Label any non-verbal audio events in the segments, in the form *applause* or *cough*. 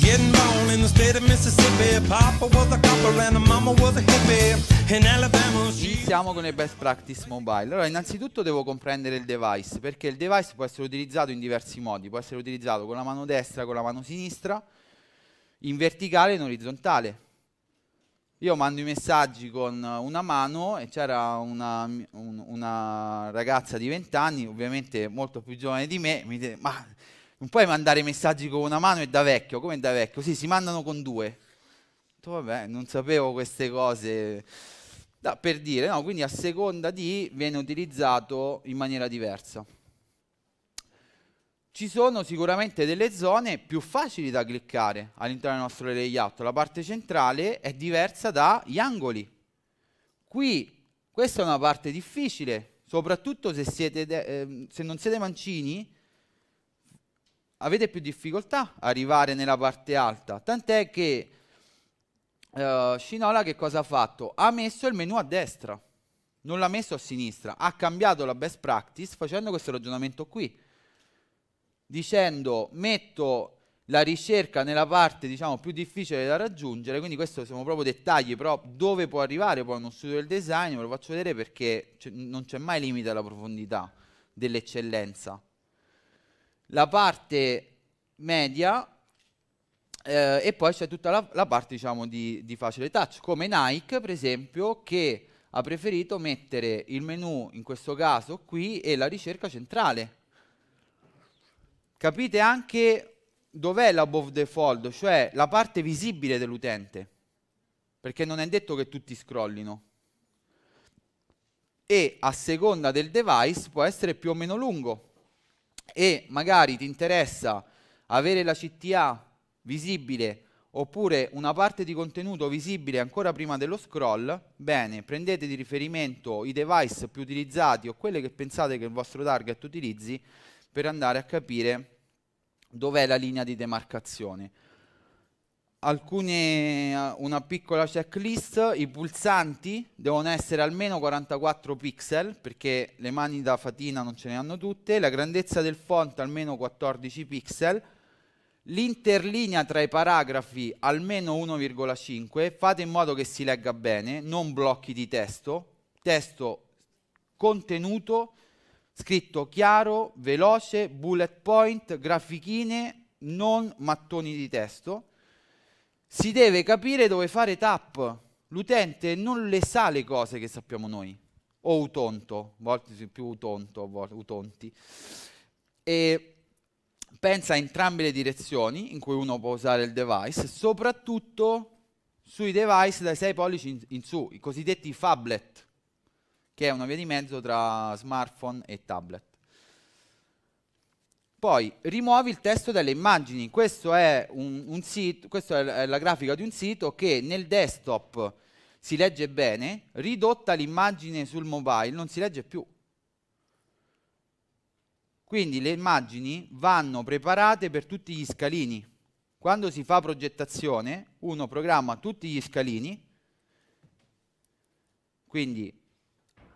Getting born in the state of Mississippi, Papa was a copper and mama was a hippie. In Alabama she... Iniziamo con le best practice mobile. Allora, innanzitutto devo comprendere il device, perché il device può essere utilizzato in diversi modi. Può essere utilizzato con la mano destra, con la mano sinistra, in verticale e in orizzontale. Io mando i messaggi con una mano e c'era una, un, una, ragazza di 20 anni, ovviamente molto più giovane di me, mi dice, ma non puoi mandare messaggi con una mano e da vecchio, come da vecchio? Sì, si mandano con due. Vabbè, non sapevo queste cose. Da, per dire, no? Quindi a seconda di viene utilizzato in maniera diversa. Ci sono sicuramente delle zone più facili da cliccare all'interno del nostro layout. La parte centrale è diversa dagli angoli. Qui questa è una parte difficile, soprattutto se, siete, eh, se non siete mancini, avete più difficoltà a arrivare nella parte alta, tant'è che uh, Shinola che cosa ha fatto? Ha messo il menu a destra, non l'ha messo a sinistra, ha cambiato la best practice facendo questo ragionamento qui, dicendo metto la ricerca nella parte diciamo, più difficile da raggiungere, quindi questi sono proprio dettagli, però dove può arrivare poi uno studio del design ve lo faccio vedere perché non c'è mai limite alla profondità dell'eccellenza la parte media eh, e poi c'è tutta la, la parte diciamo, di, di, facile touch, come Nike per esempio che ha preferito mettere il menu in questo caso qui e la ricerca centrale. Capite anche dov'è l'above default cioè la parte visibile dell'utente, perché non è detto che tutti scrollino. E a seconda del device può essere più o meno lungo, e magari ti interessa avere la CTA visibile oppure una parte di contenuto visibile ancora prima dello scroll, bene, prendete di riferimento i device più utilizzati o quelli che pensate che il vostro target utilizzi per andare a capire dov'è la linea di demarcazione alcune, eh, una piccola checklist, i pulsanti devono essere almeno 44 pixel perché le mani da fatina non ce ne hanno tutte, la grandezza del font almeno 14 pixel, l'interlinea tra i paragrafi almeno 1,5, fate in modo che si legga bene, non blocchi di testo, testo contenuto, scritto chiaro, veloce, bullet point, grafichine, non mattoni di testo si deve capire dove fare tap. L'utente non le sa le cose che sappiamo noi, o utonto, a volte più utonto, a volte utonti. E pensa a entrambe le direzioni in cui uno può usare il device, soprattutto sui device dai 6 pollici in, in su, i cosiddetti phablet, che è una via di mezzo tra smartphone e tablet. Poi rimuovi il testo dalle immagini. questo è, un, un sito, questa è la grafica di un sito che nel desktop si legge bene, ridotta l'immagine sul mobile non si legge più. Quindi le immagini vanno preparate per tutti gli scalini. Quando si fa progettazione, uno programma tutti gli scalini, quindi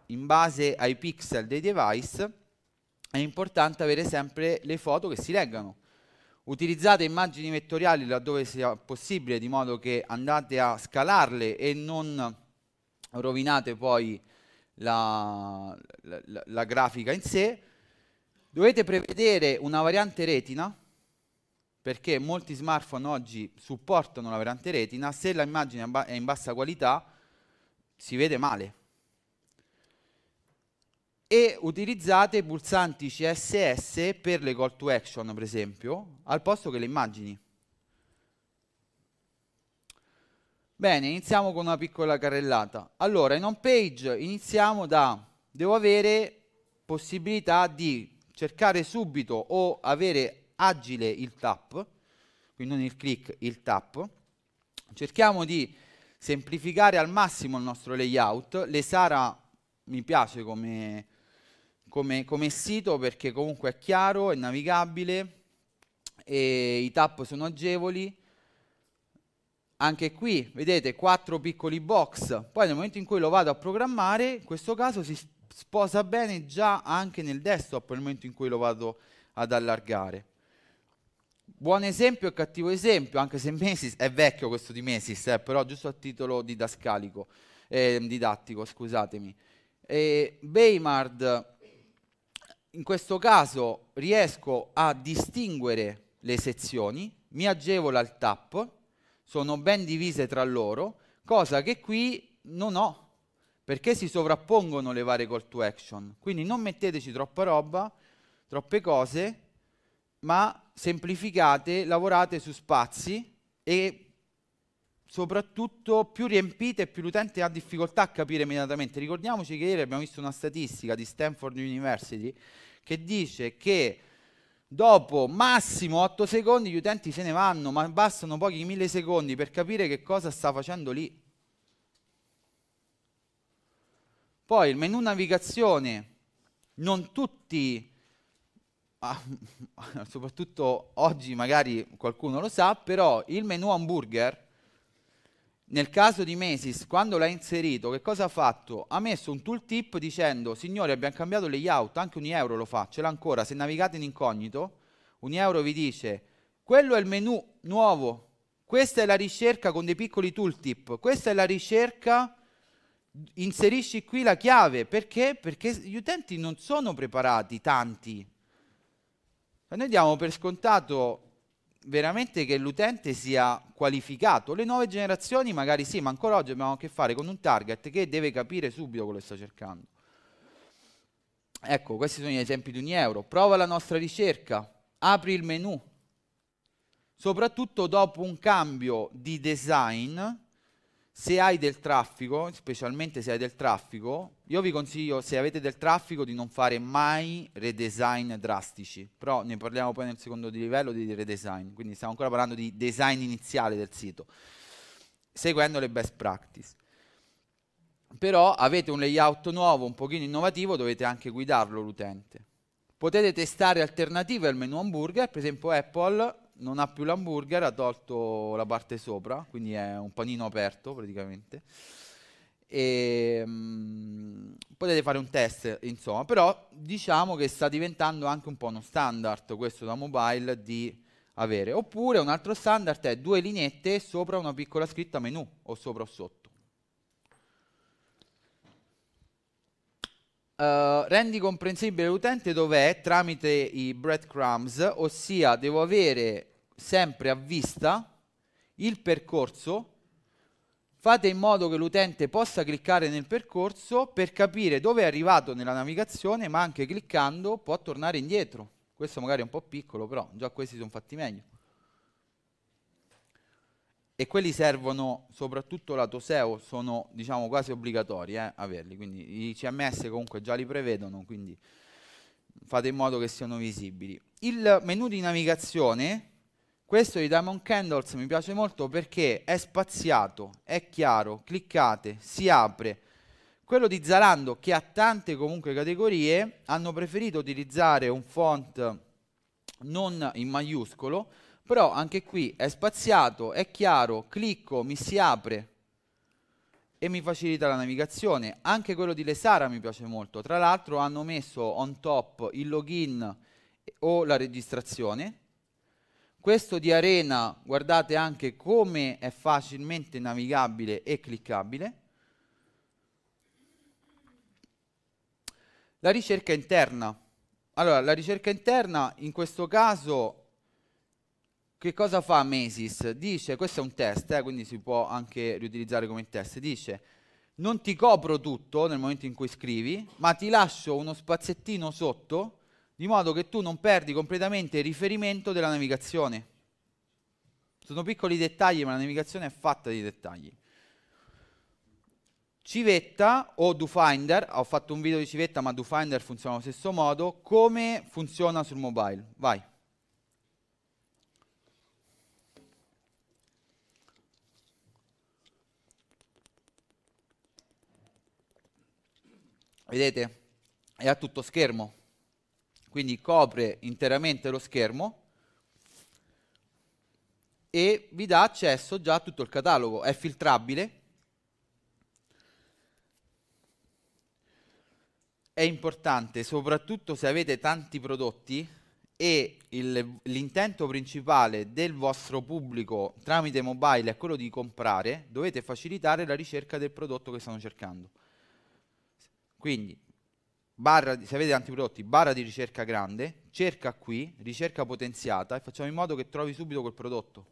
in base ai pixel dei device, è importante avere sempre le foto che si leggano. Utilizzate immagini vettoriali laddove sia possibile, di modo che andate a scalarle e non rovinate poi la, la, la, grafica in sé. Dovete prevedere una variante retina, perché molti smartphone oggi supportano la variante retina, se l'immagine è in bassa qualità si vede male, e utilizzate i pulsanti CSS per le call to action, per esempio, al posto che le immagini. Bene, iniziamo con una piccola carrellata. Allora, in home page iniziamo da devo avere possibilità di cercare subito o avere agile il tap, quindi non il click, il tap. Cerchiamo di semplificare al massimo il nostro layout. L'esara mi piace come come, come sito perché comunque è chiaro, è navigabile, i tap sono agevoli. Anche qui, vedete, quattro piccoli box. Poi nel momento in cui lo vado a programmare, in questo caso si sposa bene già anche nel desktop nel momento in cui lo vado ad allargare. Buon esempio e cattivo esempio, anche se Mesis è vecchio questo di Mesis, eh, però giusto a titolo didascalico, eh, didattico, scusatemi. E Beimard in questo caso riesco a distinguere le sezioni, mi agevola il tap, sono ben divise tra loro, cosa che qui non ho, perché si sovrappongono le varie call to action. Quindi non metteteci troppa roba, troppe cose, ma semplificate, lavorate su spazi e soprattutto più riempite più l'utente ha difficoltà a capire immediatamente. Ricordiamoci che ieri abbiamo visto una statistica di Stanford University che dice che dopo massimo 8 secondi gli utenti se ne vanno, ma bastano pochi millisecondi per capire che cosa sta facendo lì. Poi il menu navigazione, non tutti, ah, *laughs* soprattutto oggi magari qualcuno lo sa, però il menu hamburger nel caso di Mesis, quando l'ha inserito, che cosa ha fatto? Ha messo un tooltip dicendo, signori abbiamo cambiato layout, anche un euro lo fa, ce l'ha ancora, se navigate in incognito, un euro vi dice, quello è il menu nuovo, questa è la ricerca con dei piccoli tooltip, questa è la ricerca, inserisci qui la chiave, perché? Perché gli utenti non sono preparati, tanti. Cioè, noi diamo per scontato veramente che l'utente sia qualificato. Le nuove generazioni magari sì, ma ancora oggi abbiamo a che fare con un target che deve capire subito quello che sta cercando. Ecco, questi sono gli esempi di ogni euro. Prova la nostra ricerca, apri il menu. Soprattutto dopo un cambio di design, se hai del traffico, specialmente se hai del traffico, io vi consiglio, se avete del traffico, di non fare mai redesign drastici, però ne parliamo poi nel secondo livello di redesign, quindi stiamo ancora parlando di design iniziale del sito, seguendo le best practice. Però avete un layout nuovo, un pochino innovativo, dovete anche guidarlo l'utente. Potete testare alternative al menu hamburger, per esempio Apple non ha più l'hamburger, ha tolto la parte sopra, quindi è un panino aperto praticamente. E, ehm, mh, potete fare un test, insomma, però diciamo che sta diventando anche un po' uno standard questo da mobile di avere. Oppure un altro standard è due lineette sopra una piccola scritta menu o sopra o sotto. Uh, rendi comprensibile l'utente dov'è tramite i breadcrumbs, ossia devo avere sempre a vista il percorso Fate in modo che l'utente possa cliccare nel percorso per capire dove è arrivato nella navigazione, ma anche cliccando può tornare indietro. Questo magari è un po' piccolo, però già questi sono fatti meglio. E quelli servono soprattutto lato SEO, sono diciamo quasi obbligatori eh, averli, quindi i CMS comunque già li prevedono, quindi fate in modo che siano visibili. Il menu di navigazione questo di Diamond Candles mi piace molto perché è spaziato, è chiaro, cliccate, si apre. Quello di Zalando, che ha tante comunque categorie, hanno preferito utilizzare un font non in maiuscolo, però anche qui è spaziato, è chiaro, clicco, mi si apre e mi facilita la navigazione. Anche quello di Lesara mi piace molto. Tra l'altro hanno messo on top il login o la registrazione questo di Arena, guardate anche come è facilmente navigabile e cliccabile. La ricerca interna. Allora, la ricerca interna in questo caso che cosa fa Mesis? Dice, questo è un test, eh, quindi si può anche riutilizzare come test, dice non ti copro tutto nel momento in cui scrivi, ma ti lascio uno spazzettino sotto di modo che tu non perdi completamente il riferimento della navigazione. Sono piccoli dettagli, ma la navigazione è fatta di dettagli. Civetta o DoFinder, ho fatto un video di Civetta, ma DoFinder funziona allo stesso modo. Come funziona sul mobile? Vai. Vedete? È a tutto schermo quindi copre interamente lo schermo e vi dà accesso già a tutto il catalogo, è filtrabile, è importante soprattutto se avete tanti prodotti e l'intento principale del vostro pubblico tramite mobile è quello di comprare, dovete facilitare la ricerca del prodotto che stanno cercando. Quindi barra, se avete tanti prodotti, barra di ricerca grande, cerca qui, ricerca potenziata e facciamo in modo che trovi subito quel prodotto.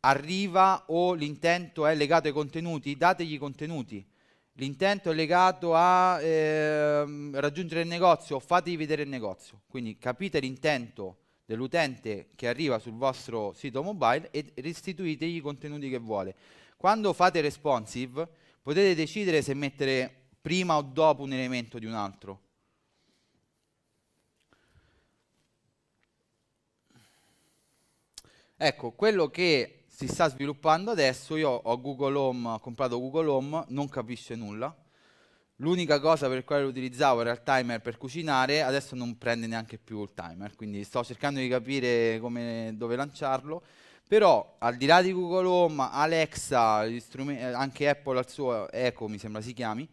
Arriva o l'intento è legato ai contenuti, dategli i contenuti. L'intento è legato a eh, raggiungere il negozio, fatevi vedere il negozio. Quindi capite l'intento dell'utente che arriva sul vostro sito mobile e restituitegli i contenuti che vuole. Quando fate responsive potete decidere se mettere prima o dopo un elemento di un altro. Ecco, quello che si sta sviluppando adesso, io ho Google Home, ho comprato Google Home, non capisce nulla. L'unica cosa per quale lo utilizzavo era il timer per cucinare, adesso non prende neanche più il timer, quindi sto cercando di capire come, dove lanciarlo. Però al di là di Google Home, Alexa, eh, anche Apple al suo Echo mi sembra si chiami,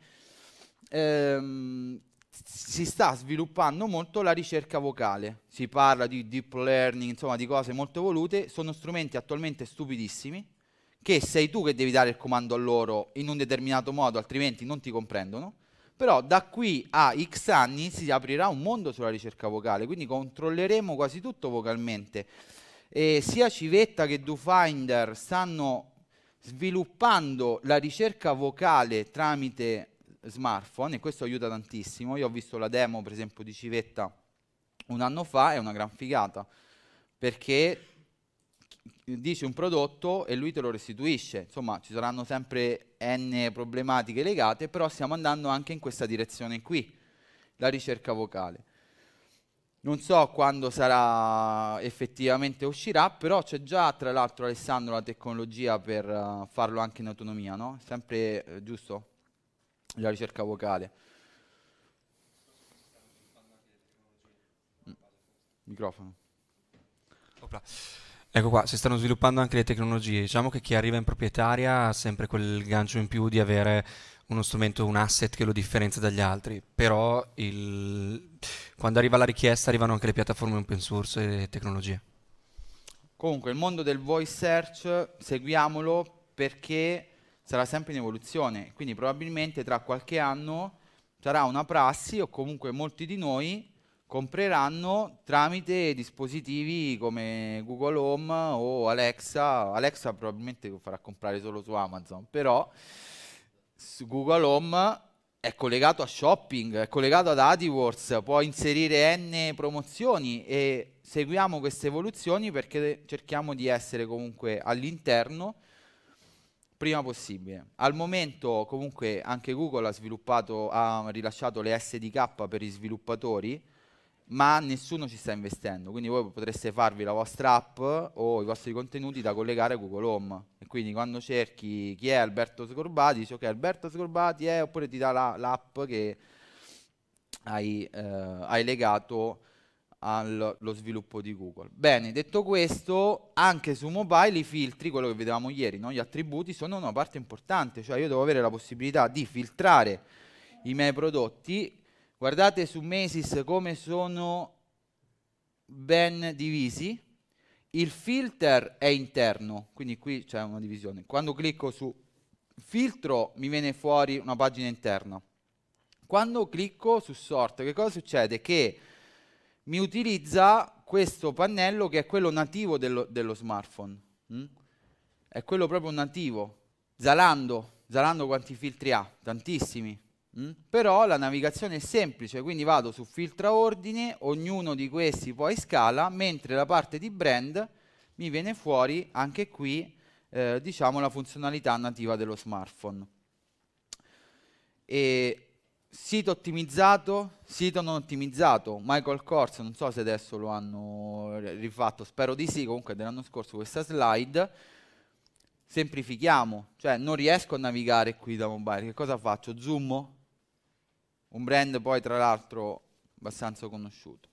ehm, si sta sviluppando molto la ricerca vocale, si parla di deep learning, insomma di cose molto volute, sono strumenti attualmente stupidissimi che sei tu che devi dare il comando a loro in un determinato modo, altrimenti non ti comprendono, però da qui a X anni si aprirà un mondo sulla ricerca vocale, quindi controlleremo quasi tutto vocalmente. E sia Civetta che DoFinder stanno sviluppando la ricerca vocale tramite smartphone e questo aiuta tantissimo. Io ho visto la demo, per esempio, di Civetta un anno fa, è una gran figata, perché dice un prodotto e lui te lo restituisce. Insomma, ci saranno sempre n problematiche legate, però stiamo andando anche in questa direzione qui, la ricerca vocale. Non so quando sarà effettivamente uscirà, però c'è già tra l'altro Alessandro la tecnologia per uh, farlo anche in autonomia, no? Sempre eh, giusto? la ricerca vocale. Mm. Microfono. Opla. Ecco qua, si stanno sviluppando anche le tecnologie. Diciamo che chi arriva in proprietaria ha sempre quel gancio in più di avere uno strumento, un asset che lo differenzia dagli altri, però il... quando arriva la richiesta arrivano anche le piattaforme open source e le tecnologie. Comunque il mondo del voice search seguiamolo perché sarà sempre in evoluzione, quindi probabilmente tra qualche anno sarà una prassi o comunque molti di noi compreranno tramite dispositivi come Google Home o Alexa, Alexa probabilmente lo farà comprare solo su Amazon, però su Google Home è collegato a shopping, è collegato ad AdWords, può inserire N promozioni e seguiamo queste evoluzioni perché cerchiamo di essere comunque all'interno prima possibile. Al momento comunque anche Google ha, ha rilasciato le SDK per gli sviluppatori, ma nessuno ci sta investendo, quindi voi potreste farvi la vostra app o i vostri contenuti da collegare a Google Home. E quindi quando cerchi chi è Alberto Scorbati, dici ok Alberto Scorbati è, oppure ti dà l'app la, che hai, eh, hai legato allo sviluppo di Google. Bene, detto questo, anche su mobile i filtri, quello che vedevamo ieri, no? gli attributi, sono una parte importante, cioè io devo avere la possibilità di filtrare i miei prodotti. Guardate su Mesis come sono ben divisi. Il filter è interno, quindi qui c'è una divisione. Quando clicco su filtro mi viene fuori una pagina interna. Quando clicco su sort, che cosa succede? Che mi utilizza questo pannello che è quello nativo dello, dello smartphone. Mm? È quello proprio nativo. Zalando, Zalando quanti filtri ha? Tantissimi. Mm? Però la navigazione è semplice, quindi vado su filtra ordine, ognuno di questi poi scala, mentre la parte di brand mi viene fuori anche qui eh, diciamo la funzionalità nativa dello smartphone. E sito ottimizzato, sito non ottimizzato, Michael Kors, non so se adesso lo hanno rifatto, spero di sì, comunque dell'anno scorso questa slide, semplifichiamo, cioè non riesco a navigare qui da mobile, che cosa faccio? Zoom? Un brand poi tra l'altro abbastanza conosciuto.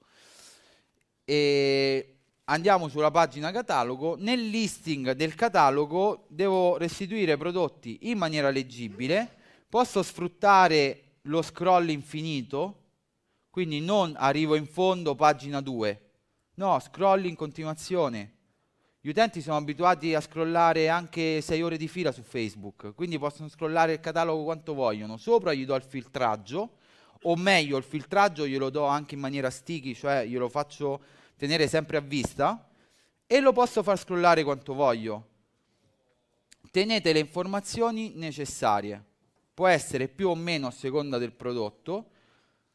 E andiamo sulla pagina catalogo, nel listing del catalogo devo restituire prodotti in maniera leggibile, posso sfruttare lo scroll infinito, quindi non arrivo in fondo, pagina 2, no, scroll in continuazione. Gli utenti sono abituati a scrollare anche 6 ore di fila su Facebook, quindi possono scrollare il catalogo quanto vogliono. Sopra gli do il filtraggio, o meglio, il filtraggio glielo do anche in maniera sticky, cioè glielo faccio tenere sempre a vista, e lo posso far scrollare quanto voglio. Tenete le informazioni necessarie può essere più o meno a seconda del prodotto.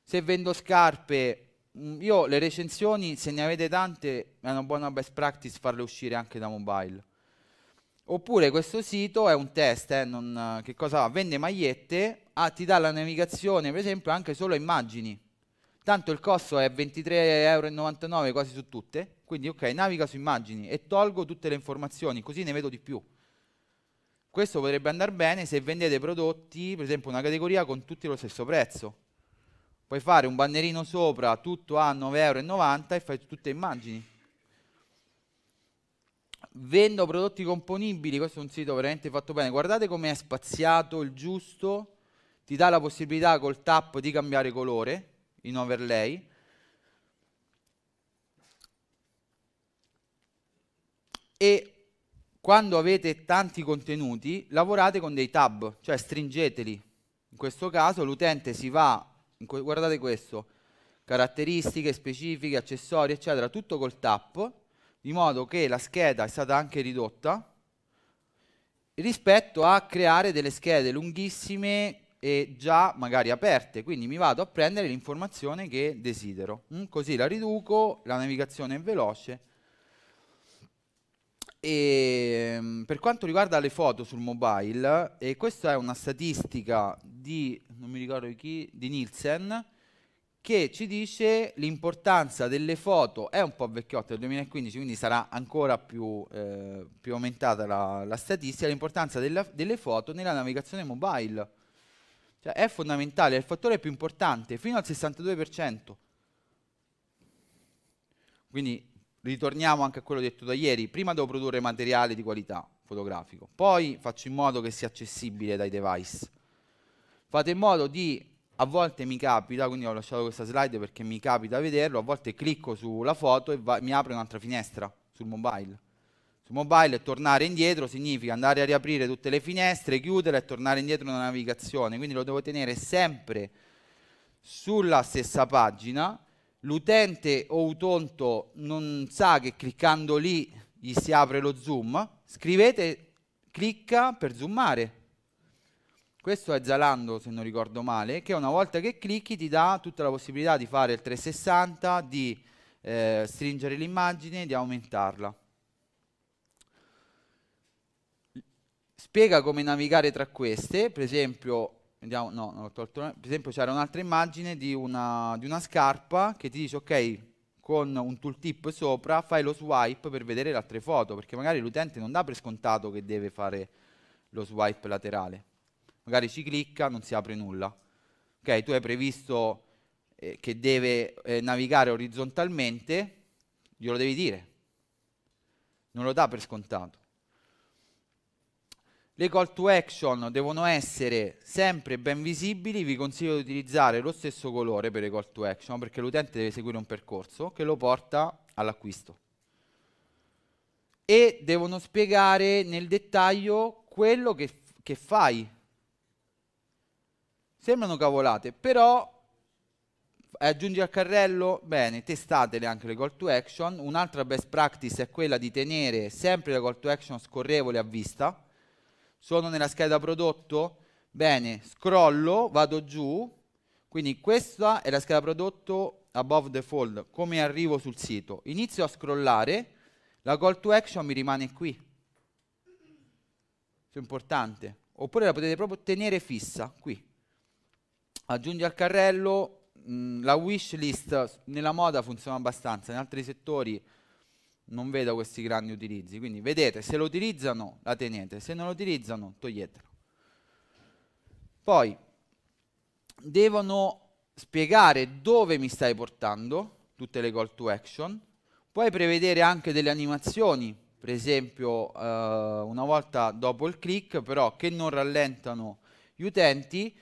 Se vendo scarpe, mm, io le recensioni, se ne avete tante, è una buona best practice farle uscire anche da mobile. Oppure questo sito è un test, eh, non, che cosa fa? Vende magliette, ah, ti dà la navigazione, per esempio, anche solo a immagini. Tanto il costo è 23,99€ quasi su tutte, quindi ok, naviga su immagini e tolgo tutte le informazioni, così ne vedo di più. Questo potrebbe andare bene se vendete prodotti, per esempio una categoria con tutti lo stesso prezzo. Puoi fare un bannerino sopra, tutto a 9,90 euro e fai tutte immagini. Vendo prodotti componibili, questo è un sito veramente fatto bene. Guardate come è spaziato il giusto, ti dà la possibilità col tap di cambiare colore in overlay. E quando avete tanti contenuti, lavorate con dei tab, cioè stringeteli. In questo caso l'utente si va, guardate questo, caratteristiche specifiche, accessori, eccetera, tutto col tap, di modo che la scheda è stata anche ridotta rispetto a creare delle schede lunghissime e già magari aperte, quindi mi vado a prendere l'informazione che desidero. Mm, così la riduco, la navigazione è veloce e ehm, per quanto riguarda le foto sul mobile, e questa è una statistica di, non mi ricordo chi, di Nielsen, che ci dice l'importanza delle foto, è un po' vecchiotta del 2015, quindi sarà ancora più, eh, più aumentata la, la statistica, l'importanza delle foto nella navigazione mobile. Cioè è fondamentale, è il fattore più importante, fino al 62%. Quindi ritorniamo anche a quello detto da ieri, prima devo produrre materiale di qualità fotografico, poi faccio in modo che sia accessibile dai device. Fate in modo di, a volte mi capita, quindi ho lasciato questa slide perché mi capita vederlo, a volte clicco sulla foto e va, mi apre un'altra finestra sul mobile. Sul mobile tornare indietro significa andare a riaprire tutte le finestre, chiuderle e tornare indietro nella navigazione, quindi lo devo tenere sempre sulla stessa pagina l'utente o utonto non sa che cliccando lì gli si apre lo zoom, scrivete clicca per zoomare. Questo è Zalando, se non ricordo male, che una volta che clicchi ti dà tutta la possibilità di fare il 360, di eh, stringere l'immagine, e di aumentarla. Spiega come navigare tra queste, per esempio Vediamo, no, non ho tolto. Per esempio c'era un'altra immagine di una, di una scarpa che ti dice, ok, con un tooltip sopra fai lo swipe per vedere le altre foto, perché magari l'utente non dà per scontato che deve fare lo swipe laterale. Magari ci clicca, non si apre nulla. Ok, tu hai previsto eh, che deve eh, navigare orizzontalmente, glielo devi dire. Non lo dà per scontato. Le call to action devono essere sempre ben visibili, vi consiglio di utilizzare lo stesso colore per le call to action perché l'utente deve seguire un percorso che lo porta all'acquisto. E devono spiegare nel dettaglio quello che, che fai. Sembrano cavolate, però eh, aggiungi al carrello, bene, testatele anche le call to action. Un'altra best practice è quella di tenere sempre la call to action scorrevole a vista sono nella scheda prodotto? Bene, scrollo, vado giù, quindi questa è la scheda prodotto above the fold, come arrivo sul sito. Inizio a scrollare, la call to action mi rimane qui. Questo è importante. Oppure la potete proprio tenere fissa, qui. Aggiungi al carrello, mh, mm, la wish list nella moda funziona abbastanza, in altri settori non vedo questi grandi utilizzi. Quindi vedete, se lo utilizzano la tenete, se non lo utilizzano toglietelo. Poi devono spiegare dove mi stai portando, tutte le call to action. Puoi prevedere anche delle animazioni, per esempio eh, una volta dopo il click, però che non rallentano gli utenti.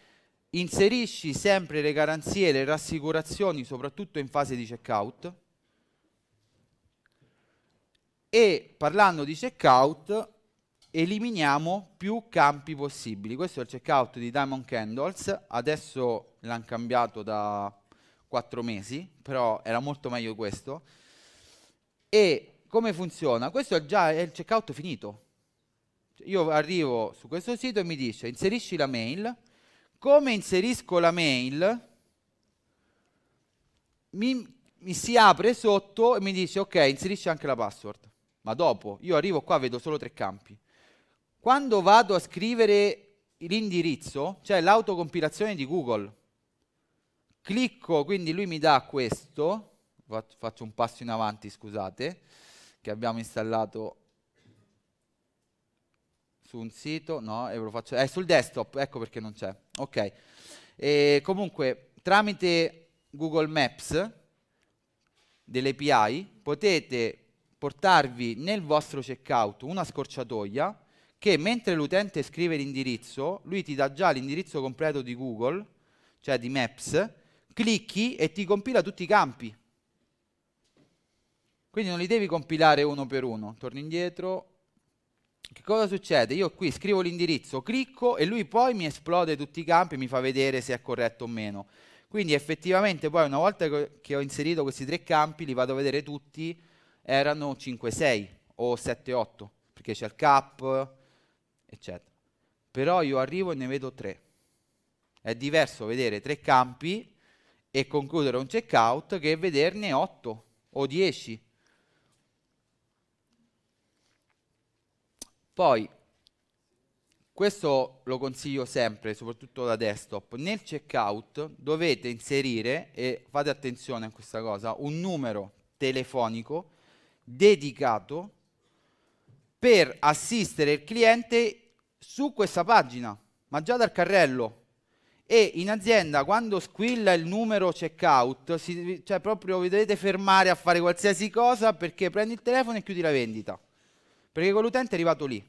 Inserisci sempre le garanzie e le rassicurazioni, soprattutto in fase di checkout, e parlando di checkout eliminiamo più campi possibili. Questo è il checkout di Diamond Candles, adesso l'hanno cambiato da 4 mesi, però era molto meglio questo. E come funziona? Questo è già è il checkout finito. Io arrivo su questo sito e mi dice inserisci la mail. Come inserisco la mail? Mi, mi si apre sotto e mi dice ok, inserisci anche la password ma dopo io arrivo qua vedo solo tre campi. Quando vado a scrivere l'indirizzo, cioè l'autocompilazione di Google, clicco, quindi lui mi dà questo, faccio un passo in avanti, scusate, che abbiamo installato su un sito, no, e ve lo faccio, è sul desktop, ecco perché non c'è, ok. E comunque, tramite Google Maps dell'API potete portarvi nel vostro checkout una scorciatoia che mentre l'utente scrive l'indirizzo, lui ti dà già l'indirizzo completo di Google, cioè di Maps, clicchi e ti compila tutti i campi. Quindi non li devi compilare uno per uno. Torno indietro. Che cosa succede? Io qui scrivo l'indirizzo, clicco e lui poi mi esplode tutti i campi e mi fa vedere se è corretto o meno. Quindi effettivamente poi una volta che ho inserito questi tre campi li vado a vedere tutti erano 5-6 o 7-8, perché c'è il cap, eccetera. Però io arrivo e ne vedo 3. È diverso vedere 3 campi e concludere un checkout che vederne 8 o 10. Poi, questo lo consiglio sempre, soprattutto da desktop, nel checkout dovete inserire, e fate attenzione a questa cosa, un numero telefonico dedicato per assistere il cliente su questa pagina, ma già dal carrello. E in azienda quando squilla il numero checkout, si, cioè proprio vi dovete fermare a fare qualsiasi cosa perché prendi il telefono e chiudi la vendita. Perché quell'utente è arrivato lì.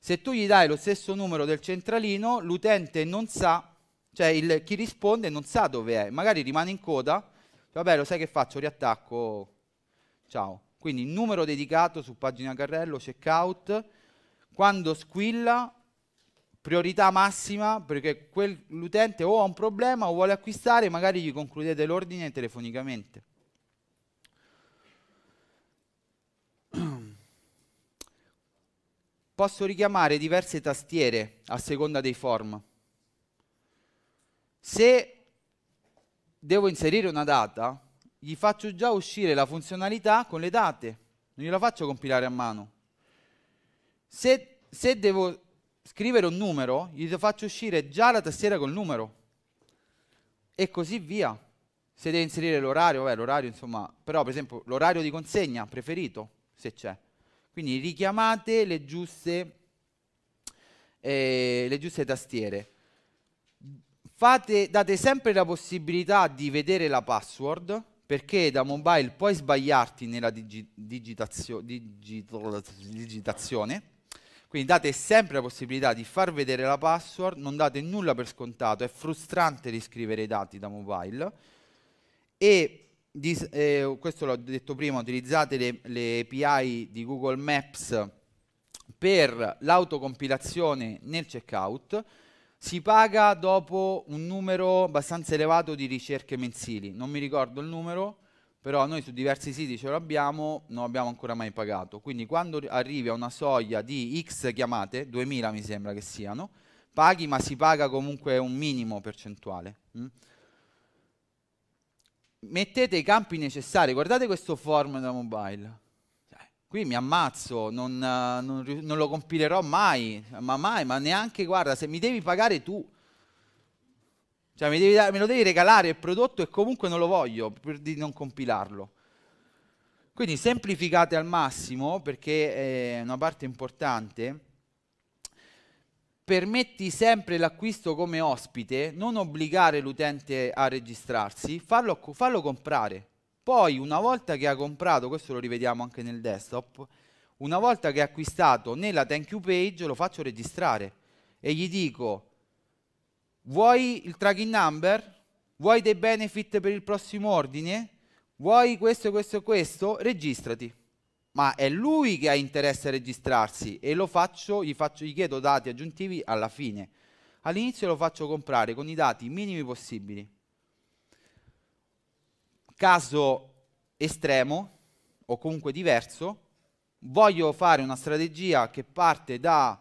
Se tu gli dai lo stesso numero del centralino, l'utente non sa, cioè il, chi risponde non sa dove è, magari rimane in coda, vabbè lo sai che faccio, riattacco Ciao. Quindi numero dedicato su pagina carrello, checkout. Quando squilla, priorità massima perché l'utente o ha un problema o vuole acquistare, magari gli concludete l'ordine telefonicamente. *clears throat* Posso richiamare diverse tastiere a seconda dei form. Se devo inserire una data, gli faccio già uscire la funzionalità con le date, non gliela faccio compilare a mano. Se, se devo scrivere un numero, gli faccio uscire già la tastiera col numero e così via. Se devo inserire l'orario, vabbè, l'orario insomma, però per esempio l'orario di consegna preferito, se c'è. Quindi richiamate le giuste, eh, le giuste tastiere. Fate, date sempre la possibilità di vedere la password perché da mobile puoi sbagliarti nella digi digitazio digito digitazione, quindi date sempre la possibilità di far vedere la password, non date nulla per scontato, è frustrante riscrivere i dati da mobile e eh, questo l'ho detto prima, utilizzate le, le API di Google Maps per l'autocompilazione nel checkout si paga dopo un numero abbastanza elevato di ricerche mensili. Non mi ricordo il numero, però noi su diversi siti ce l'abbiamo, non abbiamo ancora mai pagato. Quindi quando arrivi a una soglia di X chiamate, 2000 mi sembra che siano, paghi ma si paga comunque un minimo percentuale. Mm? Mettete i campi necessari, guardate questo form da mobile qui mi ammazzo, non, eh, non, non, lo compilerò mai, ma mai, ma neanche, guarda, se mi devi pagare tu, cioè mi devi, me lo devi regalare il prodotto e comunque non lo voglio per di non compilarlo. Quindi semplificate al massimo, perché è una parte importante, permetti sempre l'acquisto come ospite, non obbligare l'utente a registrarsi, farlo, farlo comprare. Poi una volta che ha comprato, questo lo rivediamo anche nel desktop, una volta che ha acquistato nella thank you page lo faccio registrare e gli dico vuoi il tracking number? Vuoi dei benefit per il prossimo ordine? Vuoi questo, questo e questo? Registrati. Ma è lui che ha interesse a registrarsi e lo faccio, gli, faccio, gli chiedo dati aggiuntivi alla fine. All'inizio lo faccio comprare con i dati minimi possibili caso estremo o comunque diverso, voglio fare una strategia che parte dalla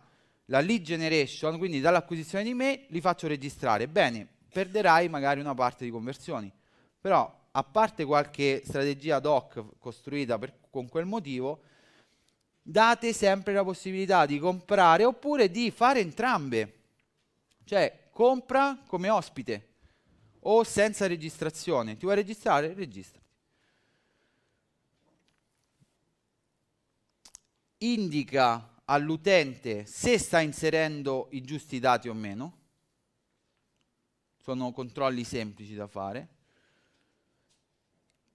lead generation, quindi dall'acquisizione di me, li faccio registrare. Bene, perderai magari una parte di conversioni, però a parte qualche strategia ad hoc costruita per, con quel motivo, date sempre la possibilità di comprare oppure di fare entrambe. Cioè, compra come ospite, o senza registrazione. Ti vuoi registrare? Registrati. Indica all'utente se sta inserendo i giusti dati o meno. Sono controlli semplici da fare.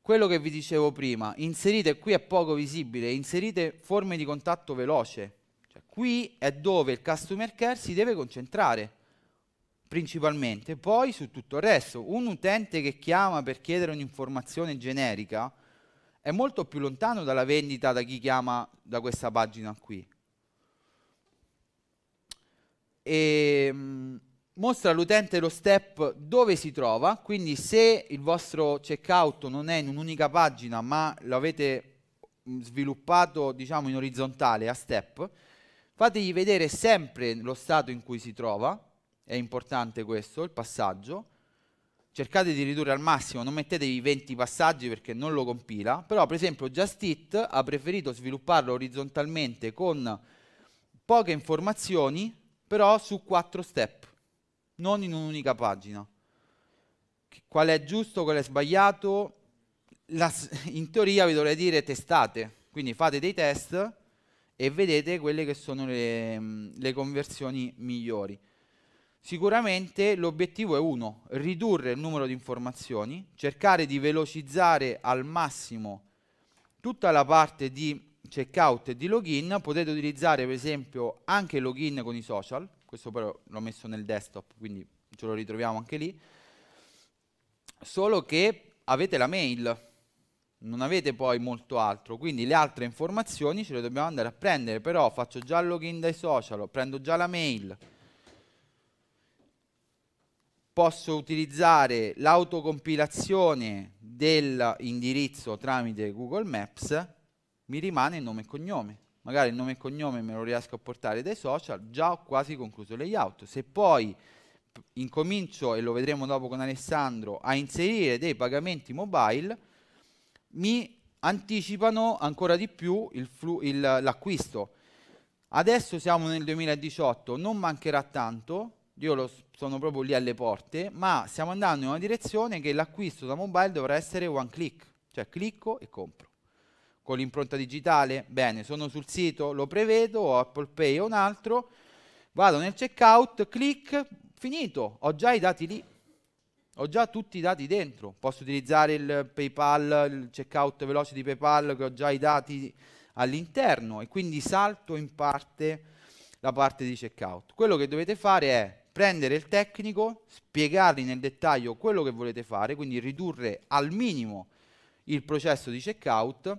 Quello che vi dicevo prima, inserite, qui è poco visibile, inserite forme di contatto veloce. Cioè, qui è dove il customer care si deve concentrare principalmente. Poi su tutto il resto, un utente che chiama per chiedere un'informazione generica è molto più lontano dalla vendita da chi chiama da questa pagina qui. E, mm, mostra all'utente lo step dove si trova, quindi se il vostro checkout non è in un'unica pagina ma lo avete mm, sviluppato diciamo in orizzontale a step, fategli vedere sempre lo stato in cui si trova è importante questo, il passaggio, cercate di ridurre al massimo, non mettetevi 20 passaggi perché non lo compila, però per esempio JustIt ha preferito svilupparlo orizzontalmente con poche informazioni, però su quattro step, non in un'unica pagina. Qual è giusto, qual è sbagliato, La, in teoria vi dovrei dire testate, quindi fate dei test e vedete quelle che sono le, le conversioni migliori. Sicuramente l'obiettivo è uno, ridurre il numero di informazioni, cercare di velocizzare al massimo tutta la parte di checkout e di login, potete utilizzare per esempio anche il login con i social, questo però l'ho messo nel desktop, quindi ce lo ritroviamo anche lì, solo che avete la mail, non avete poi molto altro, quindi le altre informazioni ce le dobbiamo andare a prendere, però faccio già il login dai social, prendo già la mail, posso utilizzare l'autocompilazione dell'indirizzo tramite Google Maps, mi rimane nome e cognome. Magari il nome e cognome me lo riesco a portare dai social, già ho quasi concluso il layout. Se poi incomincio, e lo vedremo dopo con Alessandro, a inserire dei pagamenti mobile, mi anticipano ancora di più l'acquisto. Adesso siamo nel 2018, non mancherà tanto, io lo, sono proprio lì alle porte, ma stiamo andando in una direzione che l'acquisto da mobile dovrà essere one click, cioè clicco e compro. Con l'impronta digitale, bene, sono sul sito, lo prevedo, ho Apple Pay o un altro, vado nel checkout, clic, finito, ho già i dati lì, ho già tutti i dati dentro, posso utilizzare il PayPal, il checkout veloce di PayPal che ho già i dati all'interno e quindi salto in parte la parte di checkout. Quello che dovete fare è prendere il tecnico, spiegargli nel dettaglio quello che volete fare, quindi ridurre al minimo il processo di checkout,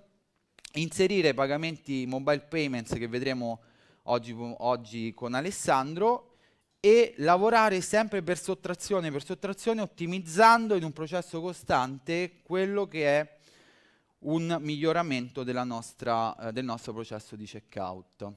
inserire pagamenti mobile payments che vedremo oggi, oggi con Alessandro e lavorare sempre per sottrazione, per sottrazione ottimizzando in un processo costante quello che è un miglioramento nostra, eh, del nostro processo di checkout.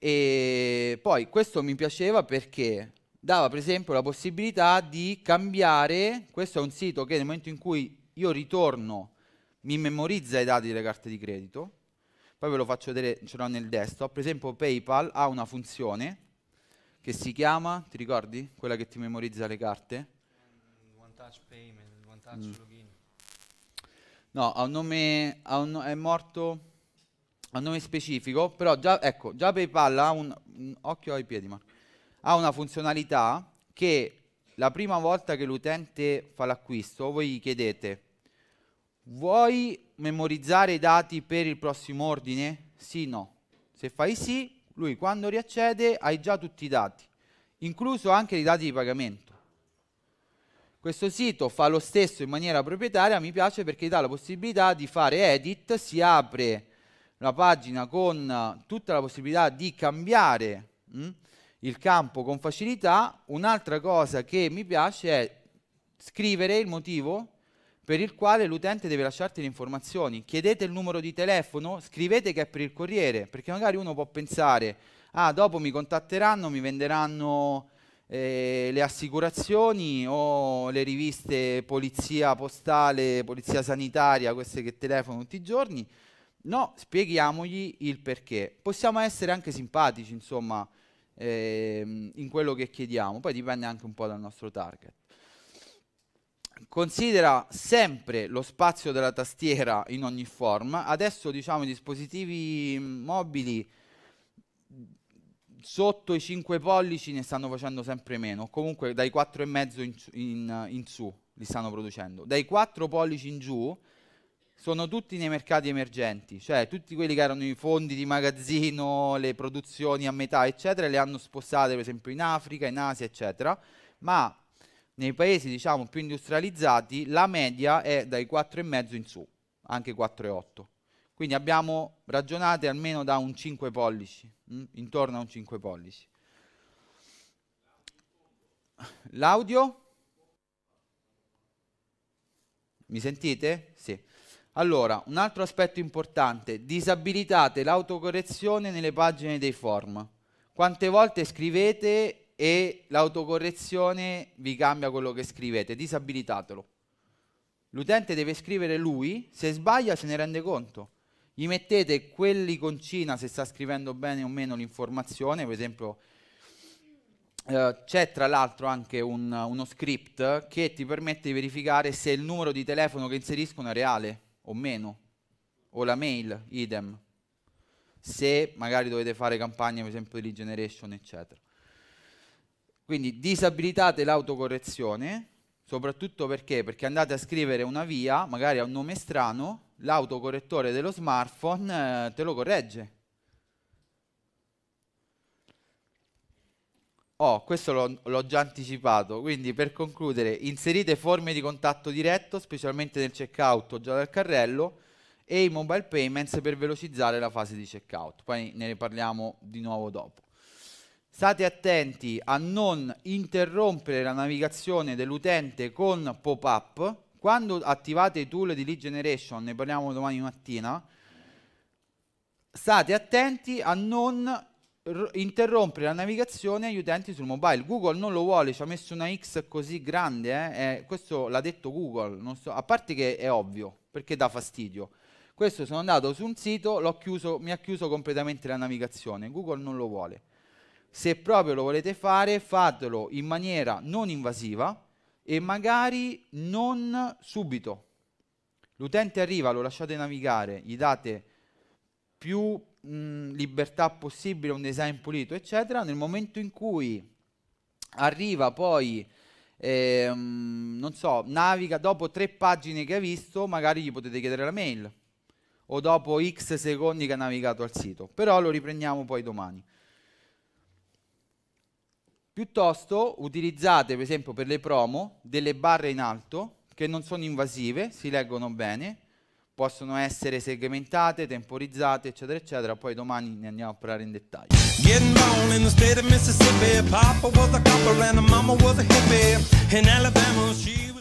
E poi questo mi piaceva perché dava per esempio la possibilità di cambiare, questo è un sito che nel momento in cui io ritorno mi memorizza i dati delle carte di credito, poi ve lo faccio vedere, ce l'ho nel desktop, per esempio PayPal ha una funzione che si chiama, ti ricordi? Quella che ti memorizza le carte? One touch payment, one touch mm. login. No, ha un nome, ha un, è morto a nome specifico, però già, ecco, già PayPal ha un, un occhio ai piedi, Marco, ha una funzionalità che la prima volta che l'utente fa l'acquisto, voi gli chiedete vuoi memorizzare i dati per il prossimo ordine? Sì, no. Se fai sì, lui quando riaccede hai già tutti i dati, incluso anche i dati di pagamento. Questo sito fa lo stesso in maniera proprietaria, mi piace perché dà la possibilità di fare edit, si apre una pagina con eh, tutta la possibilità di cambiare mh, mm, il campo con facilità. Un'altra cosa che mi piace è scrivere il motivo per il quale l'utente deve lasciarti le informazioni. Chiedete il numero di telefono, scrivete che è per il corriere, perché magari uno può pensare, ah, dopo mi contatteranno, mi venderanno eh, le assicurazioni o le riviste polizia postale, polizia sanitaria, queste che telefono tutti i giorni, No, spieghiamogli il perché. Possiamo essere anche simpatici, insomma, ehm, in quello che chiediamo, poi dipende anche un po' dal nostro target. Considera sempre lo spazio della tastiera in ogni forma. Adesso diciamo i dispositivi mobili sotto i 5 pollici ne stanno facendo sempre meno, comunque dai 4,5 in, in, in su li stanno producendo. Dai 4 pollici in giù sono tutti nei mercati emergenti, cioè tutti quelli che erano i fondi di magazzino, le produzioni a metà, eccetera, le hanno spostate per esempio in Africa, in Asia, eccetera, ma nei paesi diciamo più industrializzati la media è dai 4,5 in su, anche 4,8. Quindi abbiamo ragionate almeno da un 5 pollici, mh? Mm, intorno a un 5 pollici. L'audio? Mi sentite? Sì. Allora, un altro aspetto importante, disabilitate l'autocorrezione nelle pagine dei form. Quante volte scrivete e l'autocorrezione vi cambia quello che scrivete, disabilitatelo. L'utente deve scrivere lui, se sbaglia se ne rende conto. Gli mettete quell'iconcina se sta scrivendo bene o meno l'informazione, per esempio eh, c'è tra l'altro anche un, uno script che ti permette di verificare se il numero di telefono che inseriscono è reale o meno, o la mail, idem, se magari dovete fare campagne, per esempio, di regeneration, eccetera. Quindi disabilitate l'autocorrezione, soprattutto perché? Perché andate a scrivere una via, magari a un nome strano, l'autocorrettore dello smartphone eh, te lo corregge. Oh, questo l'ho già anticipato, quindi per concludere, inserite forme di contatto diretto, specialmente nel checkout o già dal carrello, e i mobile payments per velocizzare la fase di checkout. Poi ne parliamo di nuovo dopo. State attenti a non interrompere la navigazione dell'utente con pop-up. Quando attivate i tool di lead generation, ne parliamo domani mattina, state attenti a non interrompere la navigazione agli utenti sul mobile. Google non lo vuole, ci ha messo una X così grande, eh? Eh, questo l'ha detto Google, so, a parte che è ovvio, perché dà fastidio. Questo sono andato su un sito, chiuso, mi ha chiuso completamente la navigazione, Google non lo vuole. Se proprio lo volete fare, fatelo in maniera non invasiva e magari non subito. L'utente arriva, lo lasciate navigare, gli date più mh, libertà possibile, un design pulito, eccetera, nel momento in cui arriva poi, eh, non so, naviga dopo tre pagine che ha visto, magari gli potete chiedere la mail o dopo x secondi che ha navigato al sito, però lo riprendiamo poi domani. Piuttosto utilizzate per esempio per le promo delle barre in alto che non sono invasive, si leggono bene, possono essere segmentate, temporizzate, eccetera, eccetera. Poi domani ne andiamo a parlare in dettaglio. Getting born in the state of Mississippi, Papa was a copper and Mama was a hippie. In Alabama she